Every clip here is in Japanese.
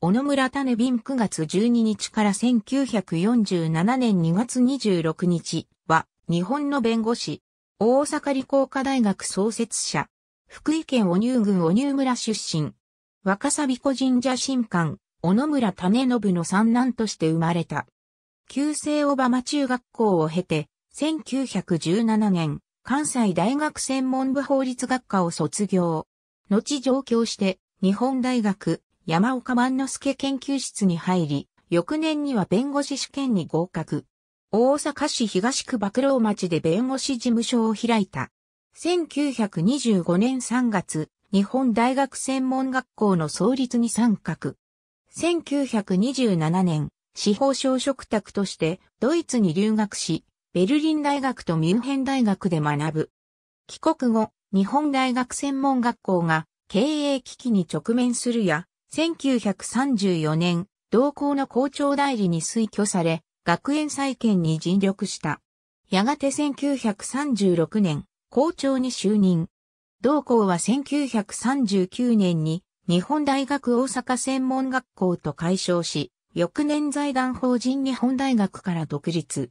小野村種瓶9月12日から1947年2月26日は、日本の弁護士、大阪理工科大学創設者、福井県小乳郡小乳村出身、若狭子神社神官、小野村種信の三男として生まれた。旧制小浜中学校を経て、1917年、関西大学専門部法律学科を卒業。後上京して、日本大学、山岡万之助研究室に入り、翌年には弁護士試験に合格。大阪市東区幕郎町で弁護士事務所を開いた。1925年3月、日本大学専門学校の創立に参画。1927年、司法省職宅としてドイツに留学し、ベルリン大学とミュンヘン大学で学ぶ。帰国後、日本大学専門学校が経営危機に直面するや、1934年、同校の校長代理に推挙され、学園再建に尽力した。やがて1936年、校長に就任。同校は1939年に日本大学大阪専門学校と解消し、翌年財団法人日本大学から独立。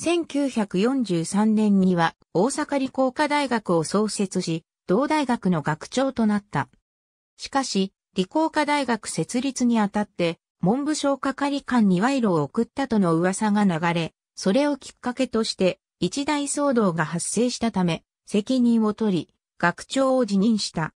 1943年には大阪理工科大学を創設し、同大学の学長となった。しかし、理工科大学設立にあたって、文部省係官に賄賂を送ったとの噂が流れ、それをきっかけとして、一大騒動が発生したため、責任を取り、学長を辞任した。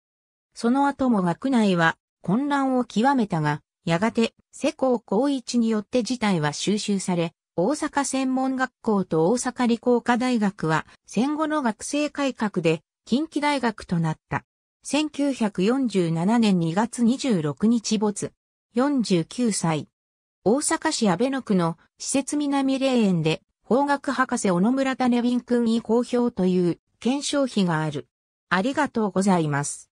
その後も学内は混乱を極めたが、やがて世耕光一によって事態は収集され、大阪専門学校と大阪理工科大学は戦後の学生改革で近畿大学となった。1947年2月26日没。49歳。大阪市安倍野区の施設南霊園で法学博士小野村種瓶君に好評という検証費がある。ありがとうございます。